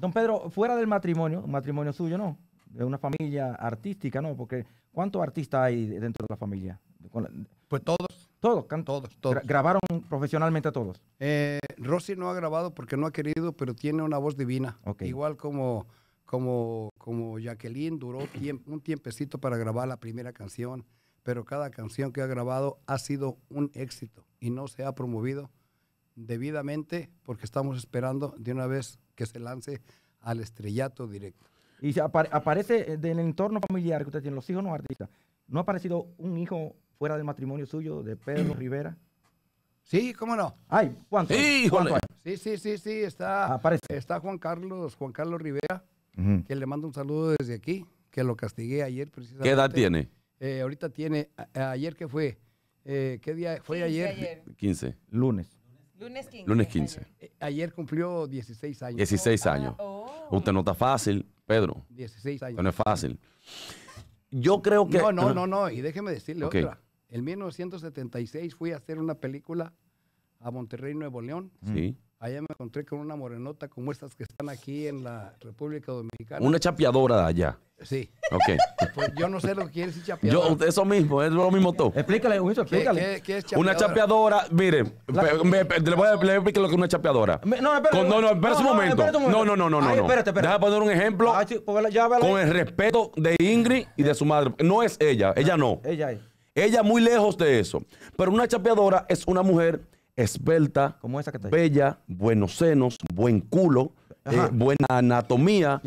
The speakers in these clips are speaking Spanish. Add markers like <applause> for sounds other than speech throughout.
Don Pedro, fuera del matrimonio, un matrimonio suyo, ¿no? De una familia artística, ¿no? Porque ¿cuántos artistas hay dentro de la familia? Pues todos. Todos, todos, todos. grabaron profesionalmente a todos. Eh, Rosy no ha grabado porque no ha querido, pero tiene una voz divina. Igual como, como, como Jacqueline duró un tiempecito para grabar la primera canción, pero cada canción que ha grabado ha sido un éxito y no se ha promovido debidamente porque estamos esperando de una vez que se lance al estrellato directo. Y aparece eh, del entorno familiar que usted tiene, los hijos no artistas. ¿No ha aparecido un hijo fuera del matrimonio suyo de Pedro <clears throat> Rivera? Sí, cómo no. Ay, ¿cuánto? Sí, sí, sí, sí, sí, está, está Juan Carlos, Juan Carlos Rivera, que le mando un saludo desde aquí, que lo castigué ayer precisamente. ¿Qué edad tiene? Eh, ahorita tiene, ayer que fue, eh, ¿qué día fue ayer? 15. Lunes. Lunes 15. Lunes 15. Eh, ayer, cumplió 16 años. 16 ah, años. Oh. Usted no está fácil, Pedro. 16 años. no es fácil. Yo creo que... No, no, no, no. Y déjeme decirle otra. En 1976 fui a hacer una película a Monterrey, Nuevo León. Sí. Allá me encontré con una morenota como estas que están aquí en la República Dominicana. Una chapeadora de allá. Sí. Ok. <laughs> Pues yo no sé lo que quiere decir chapeadora. Yo, eso mismo, es lo mismo todo. Explícale, Wilson, explícale. ¿Qué, es chapeadora? Una chapeadora, mire, le voy a explicar lo que es una chapeadora. no, no, no, espera un momento. No, no, no, no, no. no. espérate, espérate. Deja poner un ejemplo con el respeto de Ingrid y de su madre. No es ella, ella no. Ella es. Ella muy lejos de eso. Pero una chapeadora es una mujer esbelta, bella, buenos senos, buen culo, eh, buena anatomía,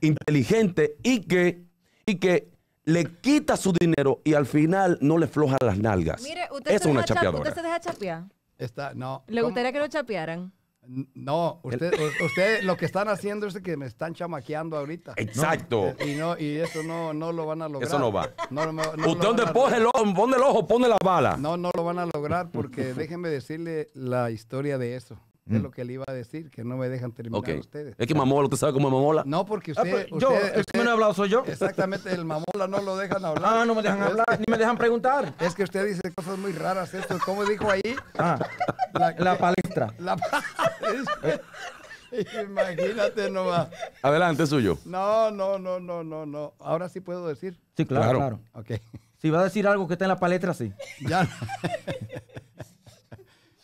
inteligente y que, y que le quita su dinero y al final no le floja las nalgas. Mire, usted, es una chapeadora. usted se deja chapear. ¿Le gustaría que lo chapearan? No, usted, lo que están haciendo es que me están chamaqueando ahorita. Exacto. Eh, y, no, y eso no, no lo van a lograr. Eso no va. usted pone el, ojo, pone el ojo, pone la bala. No, no lo van a lograr porque <laughs> déjenme decirle la historia de eso. Es mm. lo que le iba a decir, que no me dejan terminar ustedes. Es que mamola, ¿usted sabe cómo es mamola? No, porque ah, pues, usted. yo, el que no he hablado soy yo. Exactamente, el mamola no lo dejan hablar. Ah, no me dejan hablar, ni me dejan preguntar. Es que usted dice cosas muy raras, esto. ¿Cómo dijo ahí? Ah, la, palestra. La palestra. <laughs> Imagínate nomás. Adelante, suyo. No, no, no, no, no, no. Ahora sí puedo decir. Sí, claro, claro. claro. Okay. Si va a decir algo que está en la palestra, sí. Ya. <laughs>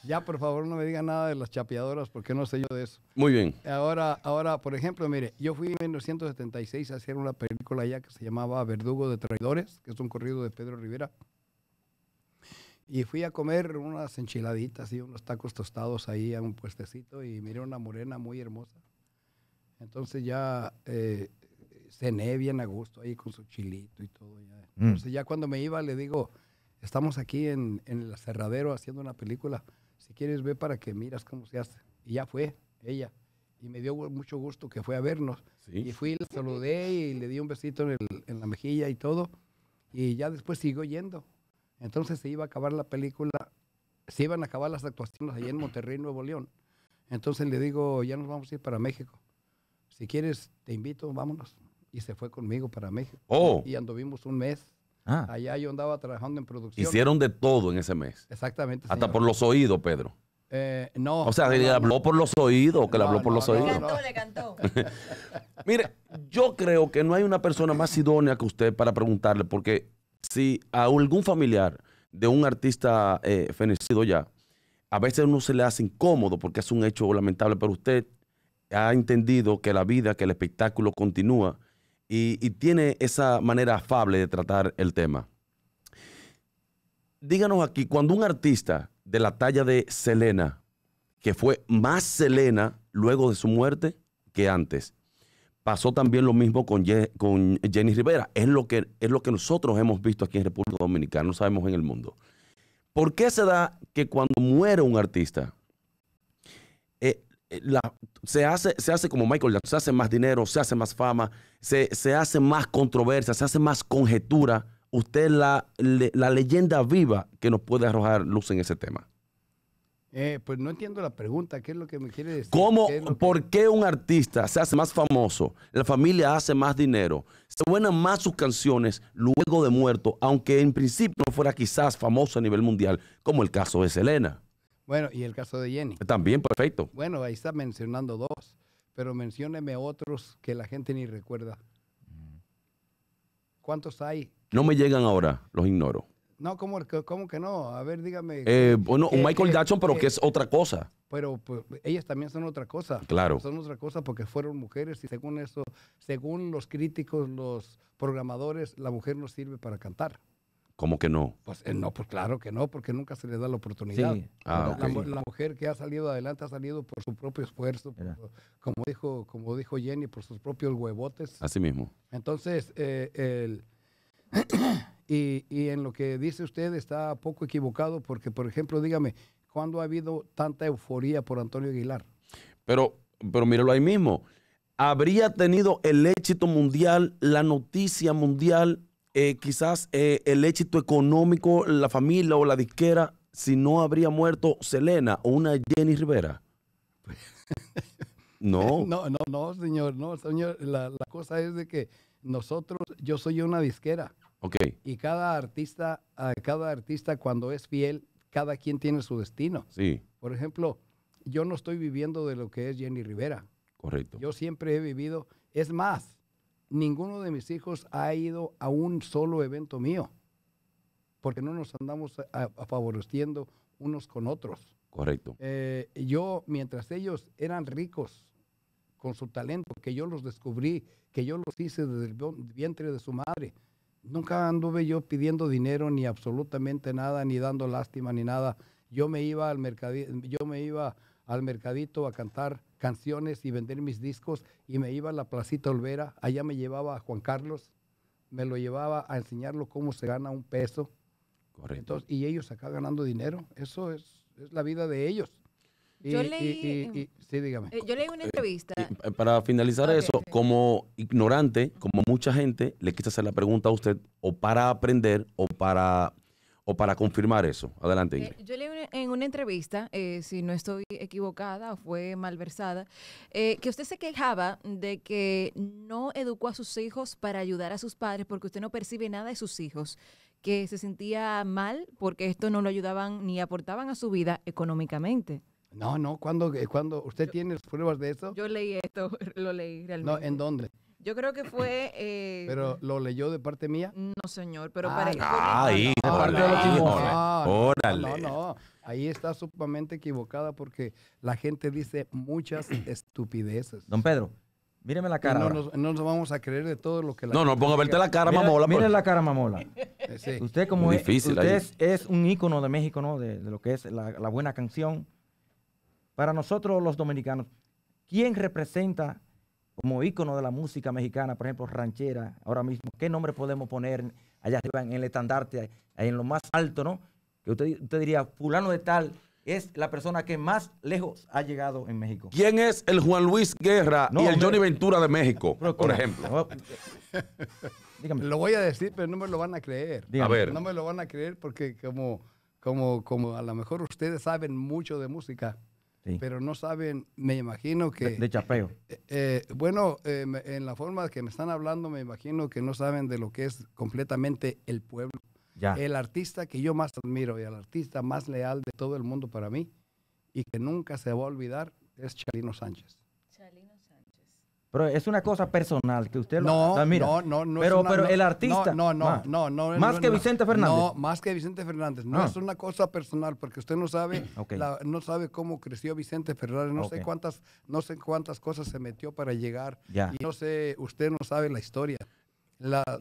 Ya, por favor, no me digan nada de las chapeadoras porque no sé yo de eso. Muy bien. Ahora, ahora, por ejemplo, mire, yo fui en 1976 a hacer una película allá que se llamaba Verdugo de Traidores, que es un corrido de Pedro Rivera. Y fui a comer unas enchiladitas y unos tacos tostados ahí a un puestecito y miré una morena muy hermosa. Entonces ya eh, cené bien a gusto ahí con su chilito y todo. Ya. Mm. Entonces ya cuando me iba le digo, estamos aquí en, en el cerradero haciendo una película si quieres ve para que miras cómo se hace. Y ya fue, ella. Y me dio mucho gusto que fue a vernos. Y fui, la saludé y le di un besito en, la mejilla y todo. Y ya después siguió yendo. Entonces se iba a acabar la película, se iban a acabar las actuaciones allá en Monterrey, Nuevo León. Entonces le digo, ya nos vamos a ir para México. Si quieres, te invito, vámonos. Y se fue conmigo para México. Oh. Y anduvimos un mes. Ah. Allá yo andaba trabajando en producción. Hicieron de todo en ese mes. Exactamente. Hasta por los oídos, Pedro. Eh, no. O sea, le habló por los oídos, que le habló por los oídos. Le cantó, le cantó. <laughs> Mire, yo creo que no hay una persona más idónea que usted para preguntarle, porque si a algún familiar de un artista eh, fenecido ya, a veces uno se le hace incómodo porque es un hecho lamentable, pero usted ha entendido que la vida, que el espectáculo continúa y, tiene esa manera afable de tratar el tema. Díganos aquí, cuando un artista de la talla de Selena, que fue más Selena luego de su muerte que antes, pasó también lo mismo con, con Jenny Rivera. Es lo, que, es lo que nosotros hemos visto aquí en República Dominicana, no sabemos en el mundo. ¿Por qué se da que cuando muere un artista, eh, se, hace, se hace como Michael Jackson, se hace más dinero, se hace más fama, se, hace más controversia, se hace más conjetura. Usted es la, la leyenda viva que nos puede arrojar luz en ese tema. Eh, pues no entiendo la pregunta, ¿qué es lo que me quiere decir? ¿Cómo, ¿Por qué un artista se hace más famoso, la familia hace más dinero, se buenan más sus canciones luego de muerto, aunque en principio no fuera quizás famoso a nivel mundial, como el caso de Selena? Bueno, y el caso de Jenny. También, perfecto. Bueno, ahí está mencionando dos, pero mencióneme otros que la gente ni recuerda. Mm. ¿Cuántos hay? No me llegan ahora, los ignoro. No, ¿cómo, que no? A ver, dígame. Eh, bueno, eh, Michael eh, Jackson, pero que, es otra cosa. Pero pues, ellas también son otra cosa. Claro. Son otra cosa porque fueron mujeres y según eso, según los críticos, los programadores, la mujer no sirve para cantar. ¿Cómo que no? Pues eh, no, pues claro que no, porque nunca se le da la oportunidad. Ah, la, mujer que ha salido adelante ha salido por su propio esfuerzo, como, dijo, como dijo Jenny, por sus propios huevotes. Así mismo. Entonces, eh, <clears throat> y, en lo que dice usted está poco equivocado, porque, por ejemplo, dígame, ¿cuándo ha habido tanta euforía por Antonio Aguilar? Pero, pero míralo ahí mismo. Habría tenido el éxito mundial, la noticia mundial, eh, quizás eh, el éxito económico, la familia o la disquera, si no habría muerto Selena o una Jenny Rivera. <laughs> no. No, no, no, señor, no, señor. La, cosa es de que nosotros, yo soy una disquera. Ok. Y cada artista, cada artista cuando es fiel, cada quien tiene su destino. Sí. Por ejemplo, yo no estoy viviendo de lo que es Jenny Rivera. Correcto. Yo siempre he vivido, es más, ninguno de mis hijos ha ido a un solo evento mío, porque no nos andamos a, favoreciendo unos con otros. Correcto. Eh, yo, mientras ellos eran ricos con su talento, que yo los descubrí, que yo los hice desde el vientre de su madre, nunca anduve yo pidiendo dinero ni absolutamente nada, ni dando lástima ni nada. Yo me iba al mercadillo, yo me iba al mercadito a cantar canciones y vender mis discos y me iba a la Placita Olvera, allá me llevaba a Juan Carlos, me lo llevaba a enseñarlo cómo se gana un peso. Correcto. y ellos acá ganando dinero, eso es, la vida de ellos. yo leí, eh, Yo leí una eh, entrevista. para finalizar eso, como ignorante, como mucha gente, le quise hacer la pregunta a usted, o para aprender, o para o para confirmar eso. Adelante. Eh, Ingrid. yo leí en una entrevista, eh, si no estoy equivocada o fue malversada, eh, que usted se quejaba de que no educó a sus hijos para ayudar a sus padres porque usted no percibe nada de sus hijos que se sentía mal porque esto no lo ayudaban ni aportaban a su vida económicamente. No, no, cuando, cuando usted tiene pruebas de eso. Yo leí esto, <laughs> lo leí realmente. No, ¿en dónde? Yo creo que fue. Eh, ¿Pero lo leyó de parte mía? No, señor, pero ah, parece. Ah, ahí. Órale. No, no, Ahí está sumamente equivocada porque la gente dice muchas <clears throat> estupideces. Don Pedro, míreme la cara. No nos, vamos a creer de todo lo que la No, no, ponga a verte pues. la cara, mamola. Mire la cara, mamola. Usted, como es, usted es, un ícono de México, ¿no? De, lo que es la buena canción. Para nosotros, los dominicanos, ¿quién representa como ícono de la música mexicana, por ejemplo, ranchera, ahora mismo, ¿qué nombre podemos poner allá arriba en el estandarte, en lo más alto, ¿no? Que usted, te diría, fulano de tal es la persona que más lejos ha llegado en México. ¿Quién es el Juan Luis Guerra y el Johnny Ventura de México, por ejemplo? Eh, lo voy a decir, pero no me lo van a creer. A ver. No me lo van a creer porque como, como, como a lo mejor ustedes saben mucho de música, pero no saben, me imagino que... De, chapeo. Eh, eh, bueno, eh, en la forma que me están hablando, me imagino que no saben de lo que es completamente el pueblo. El artista que yo más admiro y el artista más leal de todo el mundo para mí y que nunca se va a olvidar es Chalino Sánchez. Pero es una cosa personal que usted no, lo. Ah, mira, no, Pero, es el artista. No, no, no, Más que Vicente Fernández. No, más que Vicente Fernández. No ah. es una cosa personal, porque usted no sabe, <clears throat> no sabe cómo creció Vicente Fernández, no sé cuántas, no sé cuántas cosas se metió para llegar. Y no sé, usted no sabe la historia.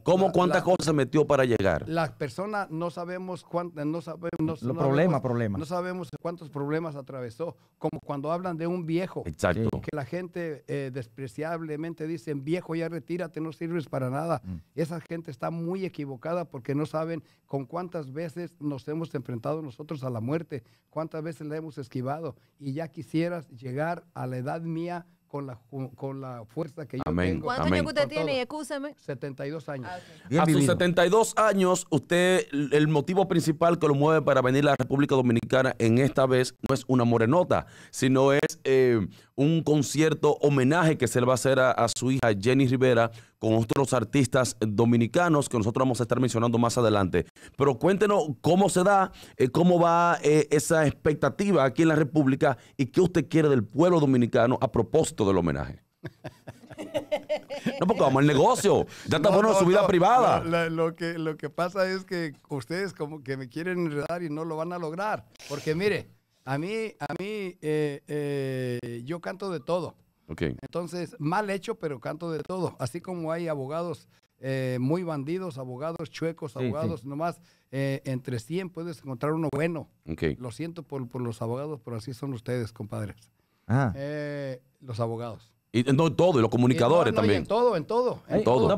¿Cómo cuántas cosas metió para llegar? Las personas no sabemos cuántas, no sabemos, Los problemas, No sabemos cuántos problemas atravesó. Como cuando hablan de un viejo. Exacto. Que la gente eh, despreciablemente dicen, viejo, ya retírate, no sirves para nada. Mm. Esa gente está muy equivocada porque no saben con cuántas veces nos hemos enfrentado nosotros a la muerte, cuántas veces la hemos esquivado. Y ya quisieras llegar a la edad mía con la, con la fuerza que yo tengo. ¿Cuántos años usted tiene? y Escúcheme. 72 años. Ah, a sus 72 años, usted, el motivo principal que lo mueve para venir a la República Dominicana en esta vez no es una morenota, sino es eh, un concierto homenaje que se le va a hacer a su hija Jenny Rivera con otros artistas dominicanos que nosotros vamos a estar mencionando más adelante. Pero cuéntenos cómo se da, eh, cómo va eh, esa expectativa aquí en la República y qué usted quiere del pueblo dominicano a propósito del homenaje. No, porque vamos al negocio. Ya está bueno su vida privada. Lo, que, lo que pasa es que ustedes como que me quieren enredar y no lo van a lograr. Porque mire, a mí, a mí, eh, yo canto de todo. Entonces, mal hecho, pero canto de todo. Así como hay abogados eh, muy bandidos, abogados chuecos, abogados nomás, eh, entre 100 puedes encontrar uno bueno. Lo siento por, los abogados, pero así son ustedes, compadres. Ah. Eh, los abogados. Y, no, todo, y los comunicadores también. en todo, en todo. En todo. No,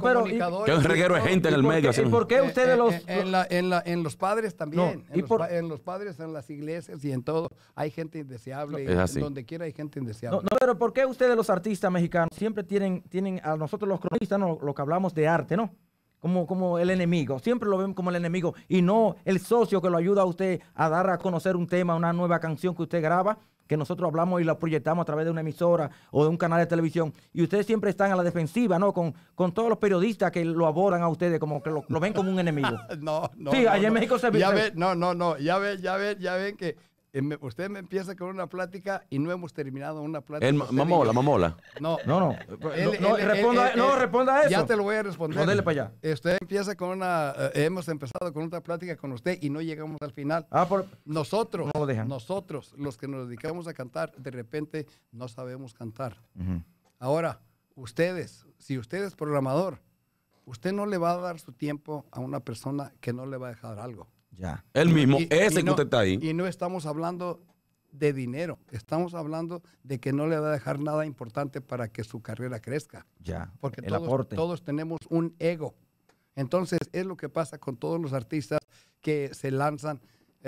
que reguero de gente en el medio. porque por qué eh, ustedes eh, los.? Eh, en, la, en, la, en, los padres también. en, los, padres, en las iglesias y en todo. Hay gente indeseable. No, donde quiera hay gente indeseable. No, pero ¿por qué ustedes, los artistas mexicanos, siempre tienen, tienen a nosotros los cronistas, lo que hablamos de arte, ¿no? Como, como, el enemigo. Siempre lo vemos como el enemigo y no el socio que lo ayuda a usted a dar a conocer un tema, una nueva canción que usted graba que nosotros hablamos y lo proyectamos a través de una emisora o de un canal de televisión. Y ustedes siempre están a la defensiva, ¿no? Con, con todos los periodistas que lo abordan a ustedes, como que lo, ven como un enemigo. <laughs> no, no. Sí, allá en México se ve. Ya ven, no, no, no. Ya ven, ya ven, ya ven que eh, usted me empieza con una plática y no hemos terminado una plática. mamola, mamola. No, no, no. no, responda, a eso. Ya te lo voy a responder. para allá. Usted empieza con una. Eh, hemos empezado con una plática con usted y no llegamos al final. Ah, nosotros, nosotros, los que nos dedicamos a cantar, de repente no sabemos cantar. Ahora, ustedes, si usted es programador, usted no le va a dar su tiempo a una persona que no le va a dejar algo. Ya. El mismo, y, ese que usted está ahí. Y no estamos hablando de dinero, estamos hablando de que no le va a dejar nada importante para que su carrera crezca. Ya. Porque todos, todos tenemos un ego. Entonces es lo que pasa con todos los artistas que se lanzan.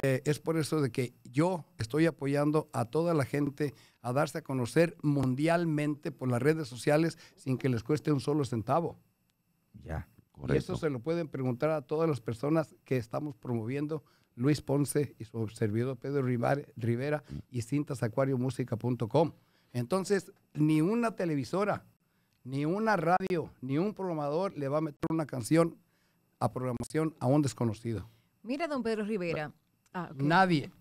Eh, es por eso de que yo estoy apoyando a toda la gente a darse a conocer mundialmente por las redes sociales sin que les cueste un solo centavo. Ya. Y eso se lo pueden preguntar a todas las personas que estamos promoviendo Luis Ponce y su servidor Pedro Rivera mm. y cintasacuariomúsica.com. Entonces, ni una televisora, ni una radio, ni un programador le va a meter una canción a programación a un desconocido. Mira, don Pedro Rivera. Ah, nadie,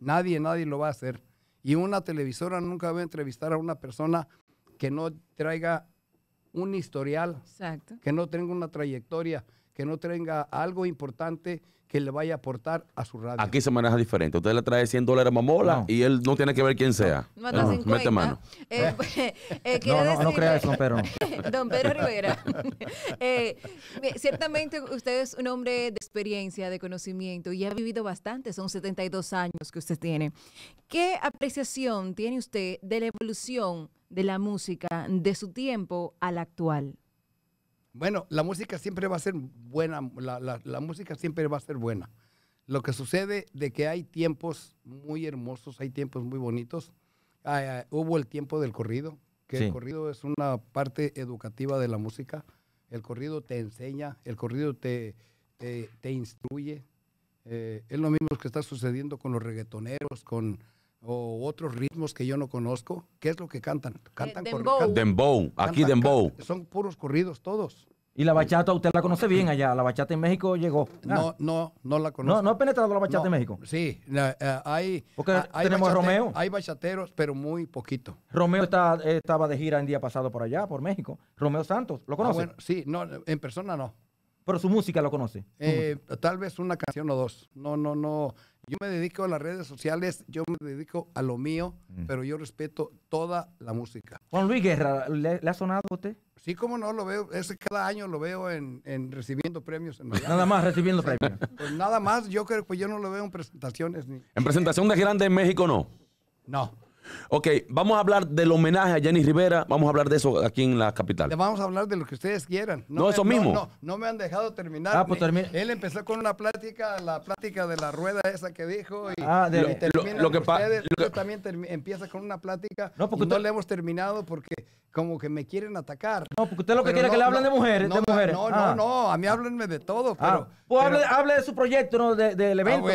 nadie, nadie lo va a hacer. Y una televisora nunca va a entrevistar a una persona que no traiga un historial, que no tenga una trayectoria, que no tenga algo importante que le vaya a aportar a su radio. Aquí se maneja diferente. Usted le trae 100 dólares a Mamola y él no tiene que ver quién sea. No, no, mete mano. Eh, eh. Pues, eh, no, no, crea eso, pero <laughs> Don Pedro Rivera, <laughs> ciertamente usted es un hombre de experiencia, de conocimiento y ha vivido bastante, son 72 años que usted tiene. ¿Qué apreciación tiene usted de la evolución de la música de su tiempo al actual? Bueno, la música siempre va a ser buena, la, música siempre va a ser buena. Lo que sucede de que hay tiempos muy hermosos, hay tiempos muy bonitos. Ah, ah, hubo el tiempo del corrido, que el corrido es una parte educativa de la música. El corrido te enseña, el corrido te, te, instruye. Eh, es lo mismo que está sucediendo con los reggaetoneros, con, o otros ritmos que yo no conozco. ¿Qué es lo que cantan? Cantan eh, con dembow. aquí dembow. son puros corridos todos. ¿Y la bachata usted la conoce bien allá? ¿La bachata en México llegó? No, ah. no, no la conozco. ¿No, no ha penetrado la bachata en México? Sí, eh, ah, hay... tenemos Romeo. Hay bachateros, pero muy poquito. Romeo está, eh, estaba de gira el día pasado por allá, por México. Romeo Santos, ¿lo ah, conoce? sí, no, en persona no pero su música lo conoce. Eh, tal vez una canción o dos. No, no, no. Yo me dedico a las redes sociales, yo me dedico a lo mío, mm. pero yo respeto toda la música. Juan Luis Guerra, ¿le, ha sonado a usted? Sí, cómo no, lo veo, ese cada año lo veo en, recibiendo premios. En nada más recibiendo premios. Pues nada más, yo creo que yo no lo veo en presentaciones. Ni... ¿En presentación de grande en México no? No. Ok, vamos a hablar del homenaje a Jenny Rivera, vamos a hablar de eso aquí en la capital. Le vamos a hablar de lo que ustedes quieran. No, eso mismo. No, no, me han dejado terminar. Ah, pues él empezó con una plática, la plática de la rueda esa que dijo y, lo, que ustedes. también empieza con una plática no, porque no le hemos terminado porque como que me quieren atacar. No, porque usted lo que quiere es que le hablen de mujeres, de mujeres. No, no, ah. no, a mí háblenme de todo, ah, pues pero... Hable, de su proyecto, ¿no? De, del evento.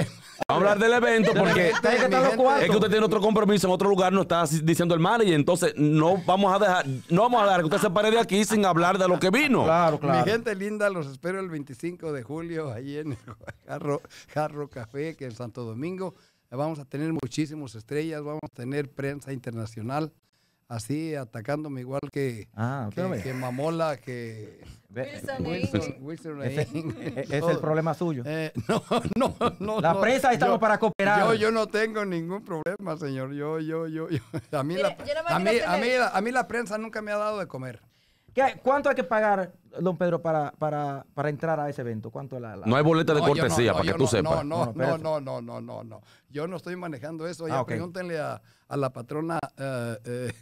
a hablar del evento <laughs> porque... es que usted tiene otro compromiso en otro lugar no nos está diciendo el y Entonces, no vamos a dejar, no vamos a dejar que usted se pare de aquí sin hablar de lo que vino. Claro, claro. Mi gente linda, los espero el 25 de julio ahí en el <laughs> Jarro, Café, que en Santo Domingo. Vamos a tener muchísimas estrellas, vamos a tener prensa internacional así atacándome igual que, ah, que, Mamola, que Wilson, eh, <laughs> e, ¿Es, el problema suyo. Eh, <laughs> la prensa está para cooperar. Yo, yo no tengo ningún problema, señor. Yo, yo, yo, yo. <laughs> A a mí la prensa nunca me ha dado de comer. ¿Cuánto hay que pagar, don Pedro, para, para, para entrar a ese evento? ¿Cuánto la, No hay boleta de cortesía, para que tú sepas. No, no, no, no, no, no, no. Yo no estoy manejando eso. Ya ah, pregúntenle a, la patrona. Eh, eh,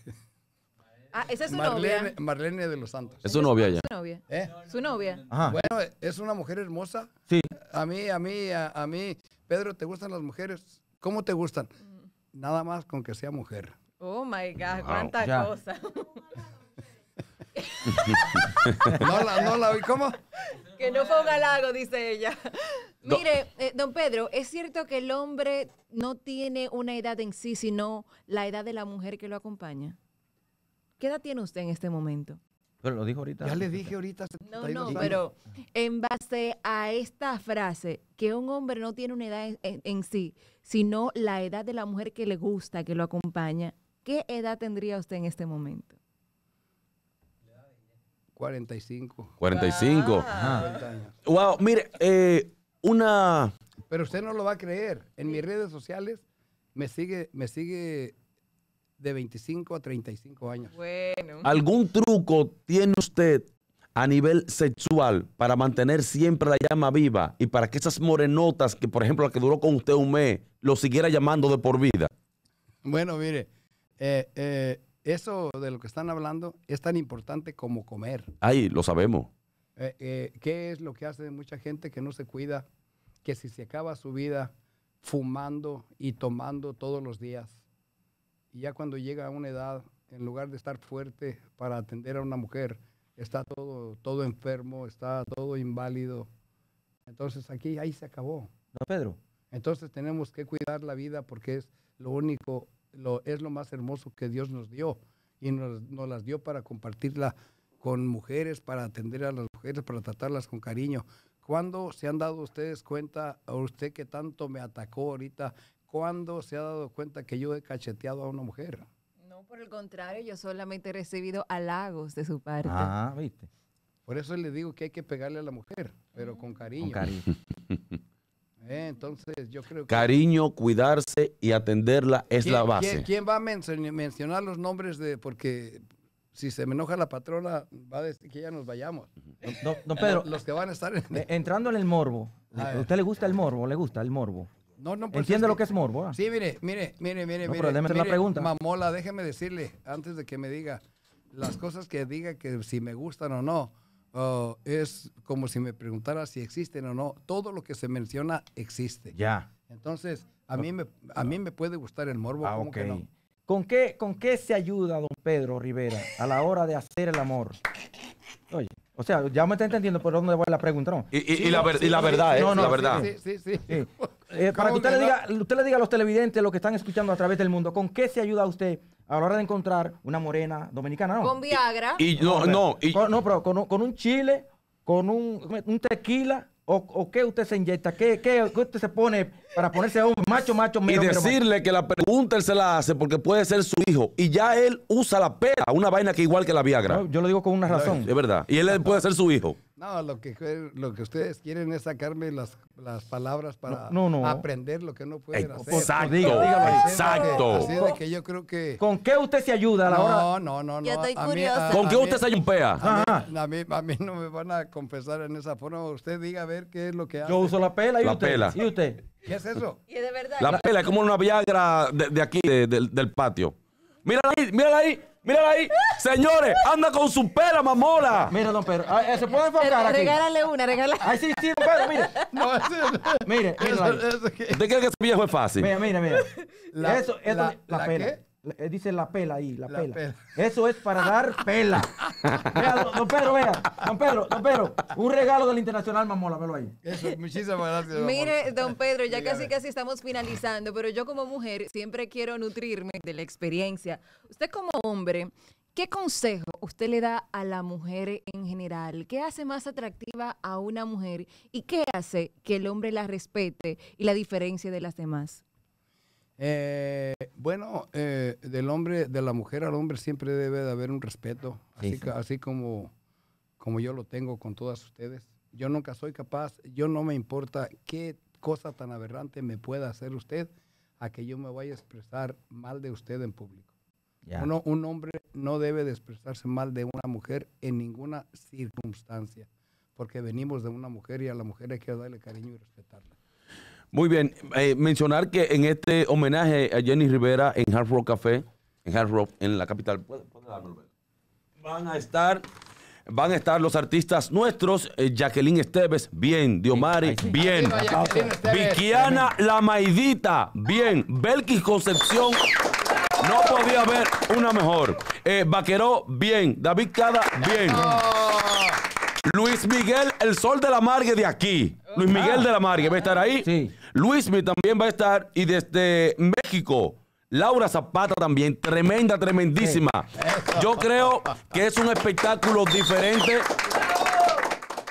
ah, esa es su novia. Marlene de los Santos. Es su novia ya. Su novia. ¿Eh? Su novia. Ajá. Bueno, es una mujer hermosa. Sí. A mí, a mí, a, mí. Pedro, ¿te gustan las mujeres? ¿Cómo te gustan? Mm. Nada más con que sea mujer. Oh my God, ¡cuántas cuánta <laughs> <laughs> no la, no ¿cómo? Que no fue un dice ella. Mire, eh, don Pedro, es cierto que el hombre no tiene una edad en sí, sino la edad de la mujer que lo acompaña. ¿Qué edad tiene usted en este momento? Pero lo dijo ahorita. Ya le dije ahorita. No, no, pero en base a esta frase, que un hombre no tiene una edad en, sí, sino la edad de la mujer que le gusta, que lo acompaña, ¿qué edad tendría usted en este momento? 45. 45. Wow, wow mire, eh, una... Pero usted no lo va a creer. En mis redes sociales me sigue, me sigue de 25 a 35 años. Bueno. ¿Algún truco tiene usted a nivel sexual para mantener siempre la llama viva y para que esas morenotas, que por ejemplo la que duró con usted un mes, lo siguiera llamando de por vida? Bueno, mire, eh, eh, eso de lo que están hablando es tan importante como comer. Ay, lo sabemos. Eh, eh, ¿Qué es lo que hace mucha gente que no se cuida? Que si se acaba su vida fumando y tomando todos los días, y ya cuando llega a una edad, en lugar de estar fuerte para atender a una mujer, está todo, todo enfermo, está todo inválido. Entonces aquí, ahí se acabó. No, Pedro. Entonces tenemos que cuidar la vida porque es lo único lo, es lo más hermoso que Dios nos dio y nos, nos, las dio para compartirla con mujeres, para atender a las mujeres, para tratarlas con cariño. ¿Cuándo se han dado ustedes cuenta, a usted que tanto me atacó ahorita, cuándo se ha dado cuenta que yo he cacheteado a una mujer? No, por el contrario, yo solamente he recibido halagos de su parte. Ah, viste. Por eso le digo que hay que pegarle a la mujer, pero con mm. cariño. Con cariño. <laughs> Eh, entonces, yo creo que... Cariño, cuidarse y atenderla es la base. ¿quién, va a mencionar los nombres de...? Porque si se me enoja la patrona, va a decir que ya nos vayamos. Don, Pedro, los que van a estar... Eh, entrando en el morbo, ¿a usted le gusta el morbo? ¿Le gusta el morbo? No, no, pues Entiende lo que es morbo. Ah. Sí, mire, mire, mire, mire. mire, la pregunta. Mamola, déjeme decirle, antes de que me diga las cosas que diga que si me gustan o no. Oh, es como si me preguntara si existen o no. Todo lo que se menciona existe. Ya. Entonces, a mí me, a mí me puede gustar el morbo. Ah, no? ¿Con qué, ¿Con qué se ayuda don Pedro Rivera a la hora de hacer el amor? Oye, o sea, ya me está entendiendo por dónde voy la pregunta, Y, la, verdad, ¿eh? la verdad. <laughs> Eh, para que usted le, diga, usted le diga a los televidentes, los que están escuchando a través del mundo, ¿con qué se ayuda usted a la hora de encontrar una morena dominicana, ¿no? Con Viagra. Y, no, no. no, pero con, un chile, con un, tequila. O, o, qué usted se inyecta? ¿Qué, usted se pone para ponerse a un macho, macho, mero, Y decirle que la pregunta él se la hace porque puede ser su hijo. Y ya él usa la pera, una vaina que igual que la Viagra. yo lo digo con una razón. Es verdad. Y él puede ser su hijo. No, lo que, lo que ustedes quieren es sacarme las, las palabras para aprender lo que no pueden hacer. Exacto, exacto. Así de que yo creo que... ¿Con qué usted se ayuda a la hora? No, no, no. Yo estoy curiosa. ¿Con qué usted se ayumpea? A mí, a, mí, a mí no me van a confesar en esa forma. Usted diga a ver qué es lo que hace. Yo uso la pela y la usted. Pela. ¿Y usted? ¿Qué es eso? ¿Y de verdad? La pela es como una viagra de, aquí, del patio. Mírala ahí, mírala ahí. Mírala ahí. Señores, anda con su pera, mamola. Mira, don Pedro. Ah, eh, se puede enfocar aquí. Regálale una, regálale. Ahí sí, sí, don Pedro, mire. <laughs> No, ese Mire, míralo ahí. ¿Usted cree que ese viejo es fácil? Mira, mira, mira. eso! Eso, la, la, qué? Eh, dice la pela ahí, la, pela. Eso es para dar pela. <laughs> vea, don, Pedro, vea. Don Pedro, don Pedro, un regalo del Internacional Mamola, velo ahí. muchísimas gracias. Don Mire, don Pedro, ya casi casi estamos finalizando, pero yo como mujer siempre quiero nutrirme de la experiencia. Usted como hombre, ¿qué consejo usted le da a la mujer en general? ¿Qué hace más atractiva a una mujer y qué hace que el hombre la respete y la diferencia de las demás? Eh, bueno, eh, del hombre, de la mujer al hombre siempre debe de haber un respeto, así, como, como yo lo tengo con todas ustedes. Yo nunca soy capaz, yo no me importa qué cosa tan aberrante me pueda hacer usted a que yo me vaya a expresar mal de usted en público. un hombre no debe de expresarse mal de una mujer en ninguna circunstancia, porque venimos de una mujer y a la mujer hay que darle cariño y respetarla. Muy bien, eh, mencionar que en este homenaje a Jenny Rivera en Hard Rock Café, en Hard Rock, en la capital, van a estar van a estar los artistas nuestros, eh, Jacqueline Esteves, bien, Diomari, bien, Vikiana La Maidita, bien, Belkis Concepción, no podía haber una mejor, eh, Vaqueró, bien, David Cada, bien, Luis Miguel, el sol de la margue de aquí, Luis ah. Miguel de la Margue va a estar ahí. Luis Luismi también va a estar. Y desde México, Laura Zapata también. Tremenda, tremendísima. Yo creo que es un espectáculo diferente.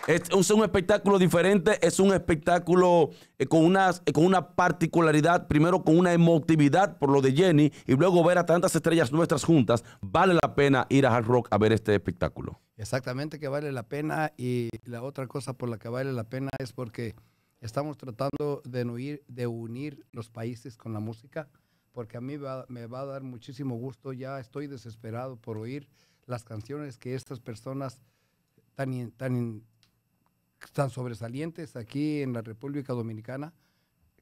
Es un espectáculo diferente, es un espectáculo eh, con, una, eh, con una particularidad, primero con una emotividad por lo de Jenny y luego ver a tantas estrellas nuestras juntas. Vale la pena ir a Hard Rock a ver este espectáculo. Exactamente que vale la pena y la otra cosa por la que vale la pena es porque estamos tratando de unir, de unir los países con la música, porque a mí me va a dar muchísimo gusto, ya estoy desesperado por oír las canciones que estas personas tan, tan, tan sobresalientes aquí en la República Dominicana,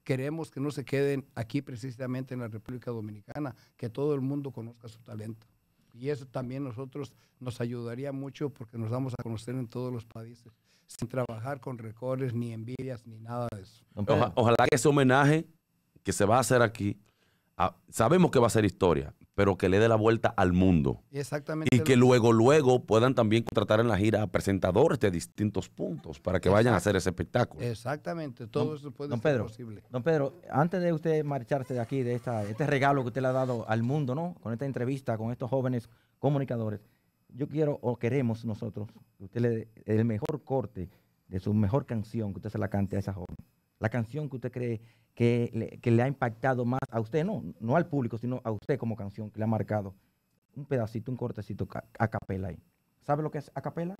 queremos que no se queden aquí precisamente en la República Dominicana, que todo el mundo conozca su talento. Y eso también nosotros nos ayudaría mucho porque nos damos a conocer en todos los países, sin trabajar con recordes, ni envidias, ni nada de eso. ojalá que ese homenaje que se va a hacer aquí Ah, sabemos que va a ser historia, pero que le dé la vuelta al mundo. Y exactamente. Y que luego, luego puedan también contratar en la gira a presentadores de distintos puntos para que vayan a hacer ese espectáculo. Exactamente, todo eso puede ser posible. Don Pedro, antes de usted marcharse de aquí, de este regalo que usted le ha dado al mundo, ¿no? Con esta entrevista, con estos jóvenes comunicadores, yo quiero o queremos nosotros que usted le dé el mejor corte de su mejor canción, que usted se la cante a esa joven la canción que usted cree que le, ha impactado más a usted, no, no al público, sino a usted como canción que le ha marcado. Un pedacito, un cortecito a capela ahí. ¿Sabe lo que es a capela?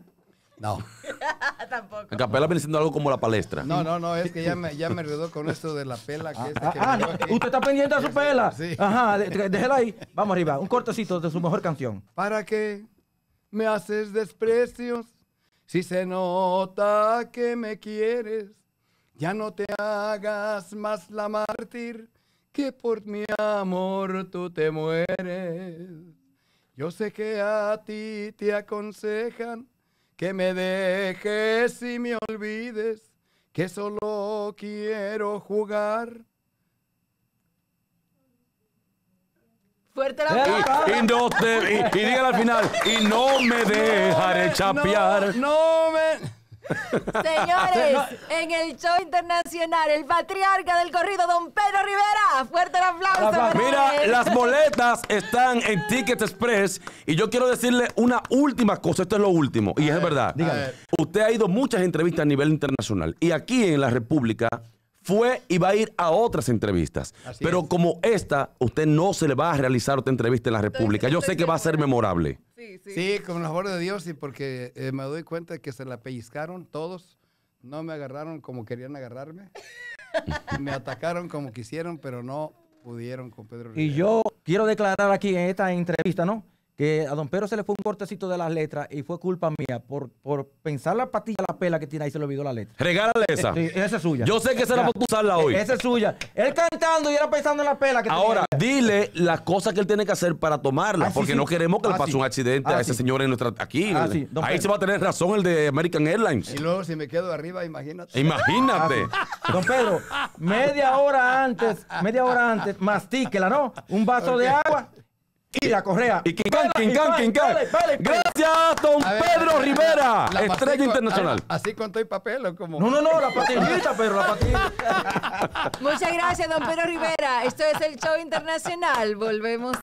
No. <laughs> Tampoco. capela viene siendo algo como la palestra. No, no, no, es que ya me, ya me con esto de la pela. Que ah, este ah, ah, usted está pendiente de su pela. Sí. Ajá, déjela ahí. Vamos arriba, un cortecito de su mejor canción. ¿Para qué me haces desprecios si se nota que me quieres? Ya no te hagas más la mártir, que por mi amor tú te mueres. Yo sé que a ti te aconsejan que me dejes y me olvides, que solo quiero jugar. Fuerte eh, la y, dígale al final, y no me dejaré chapear. no me... <laughs> Señores, en el show internacional, el patriarca del corrido, don Pedro Rivera. Fuerte el aplauso. Mira, las boletas están en Ticket Express. Y yo quiero decirle una última cosa. Esto es lo último. Y es verdad. Usted ha ido muchas entrevistas a nivel internacional. Y aquí en la República fue y va a ir a otras entrevistas. Pero como esta, usted no se le va a realizar otra entrevista en la República. Yo sé que va a ser memorable. Sí, sí. sí con la favor de Dios y porque eh, me doy cuenta que se la pellizcaron todos. No me agarraron como querían agarrarme. <laughs> me atacaron como quisieron, pero no pudieron con Pedro Rivera. Y yo quiero declarar aquí en esta entrevista, ¿no? que a don Pedro se le fue un cortecito de las letras y fue culpa mía por, pensar la patilla, la pela que tiene ahí, se le olvidó la letra. Regálale esa. Sí, esa es suya. Yo sé que se la puedo usarla hoy. Esa es suya. Él cantando y era pensando en la pela que Ahora, dile las cosas que él tiene que hacer para tomarla, ah, porque no queremos que le ah, pase un accidente a ah, ese señor en nuestra, aquí. ahí se va a tener razón el de American Airlines. Y luego si me quedo arriba, imagínate. Imagínate. Don Pedro, media hora antes, media hora antes, mastíquela, ¿no? Un vaso de agua y la correa. Y Gracias, don Pedro Rivera, estrella internacional. así con todo el papel o como. No, no, no, la patinita Pedro, la patita. <laughs> Muchas gracias, don Pedro Rivera. Esto es el show internacional. Volvemos.